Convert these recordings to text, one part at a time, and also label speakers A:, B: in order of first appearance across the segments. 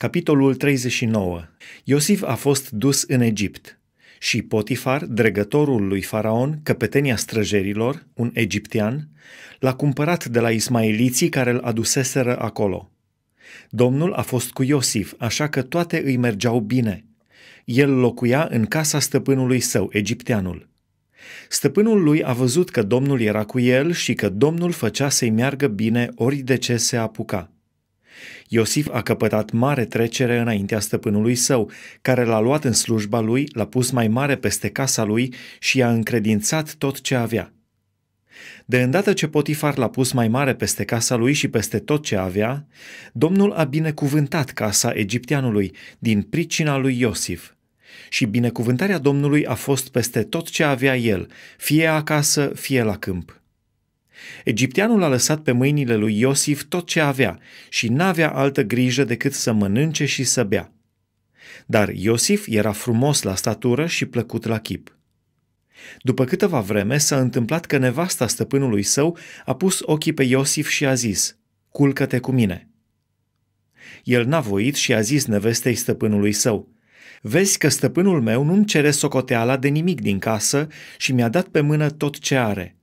A: Capitolul 39. Iosif a fost dus în Egipt și Potifar, dregătorul lui Faraon, căpetenia străjerilor, un egiptean, l-a cumpărat de la ismailiții care îl aduseseră acolo. Domnul a fost cu Iosif, așa că toate îi mergeau bine. El locuia în casa stăpânului său, egipteanul. Stăpânul lui a văzut că Domnul era cu el și că Domnul făcea să-i meargă bine ori de ce se apuca. Iosif a căpătat mare trecere înaintea stăpânului său, care l-a luat în slujba lui, l-a pus mai mare peste casa lui și i-a încredințat tot ce avea. De îndată ce Potifar l-a pus mai mare peste casa lui și peste tot ce avea, Domnul a binecuvântat casa egipteanului din pricina lui Iosif. Și binecuvântarea Domnului a fost peste tot ce avea el, fie acasă, fie la câmp. Egipteanul a lăsat pe mâinile lui Iosif tot ce avea și n-avea altă grijă decât să mănânce și să bea. Dar Iosif era frumos la statură și plăcut la chip. După câteva vreme s-a întâmplat că nevasta stăpânului său a pus ochii pe Iosif și a zis, culcă-te cu mine. El n-a voit și a zis nevestei stăpânului său, Vezi că stăpânul meu nu-mi cere socoteala de nimic din casă și mi-a dat pe mână tot ce are.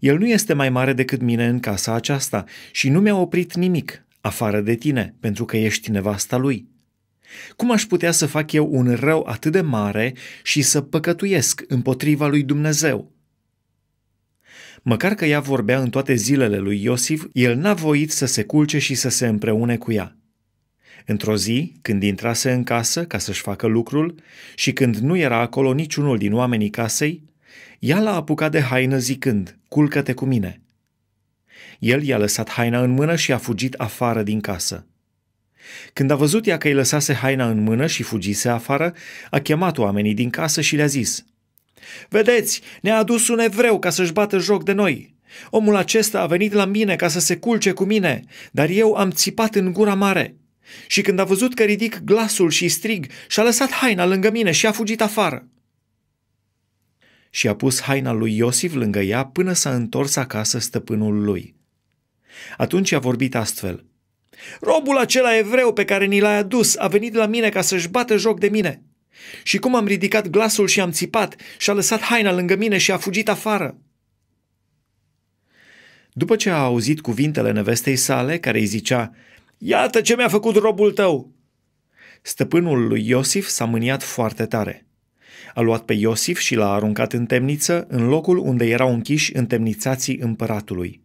A: El nu este mai mare decât mine în casa aceasta și nu mi-a oprit nimic, afară de tine, pentru că ești nevasta lui. Cum aș putea să fac eu un rău atât de mare și să păcătuiesc împotriva lui Dumnezeu? Măcar că ea vorbea în toate zilele lui Iosif, el n-a voit să se culce și să se împreune cu ea. Într-o zi, când intrase în casă ca să-și facă lucrul și când nu era acolo niciunul din oamenii casei, ea l-a apucat de haină zicând – culcă-te cu mine. El i-a lăsat haina în mână și a fugit afară din casă. Când a văzut ea că îi lăsase haina în mână și fugise afară, a chemat oamenii din casă și le-a zis, Vedeți, ne-a adus un evreu ca să-și bată joc de noi. Omul acesta a venit la mine ca să se culce cu mine, dar eu am țipat în gura mare. Și când a văzut că ridic glasul și strig, și-a lăsat haina lângă mine și a fugit afară și a pus haina lui Iosif lângă ea până s-a întors acasă stăpânul lui. Atunci a vorbit astfel. Robul acela evreu pe care ni l-ai adus a venit la mine ca să-și bată joc de mine. Și cum am ridicat glasul și am țipat și a lăsat haina lângă mine și a fugit afară. După ce a auzit cuvintele nevestei sale, care îi zicea, Iată ce mi-a făcut robul tău! Stăpânul lui Iosif s-a mâniat foarte tare. A luat pe Iosif și l-a aruncat în temniță, în locul unde erau închiși întemnițații împăratului.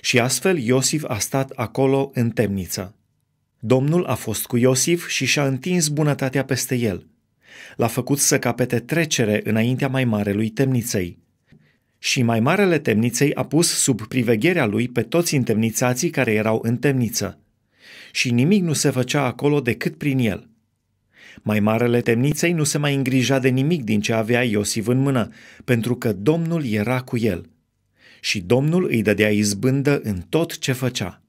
A: Și astfel Iosif a stat acolo în temniță. Domnul a fost cu Iosif și și-a întins bunătatea peste el. L-a făcut să capete trecere înaintea mai marelui temniței. Și mai marele temniței a pus sub privegherea lui pe toți întemnițații care erau în temniță. Și nimic nu se făcea acolo decât prin el – mai marele temniței nu se mai îngrija de nimic din ce avea Iosif în mână, pentru că Domnul era cu el. Și Domnul îi dădea izbândă în tot ce făcea.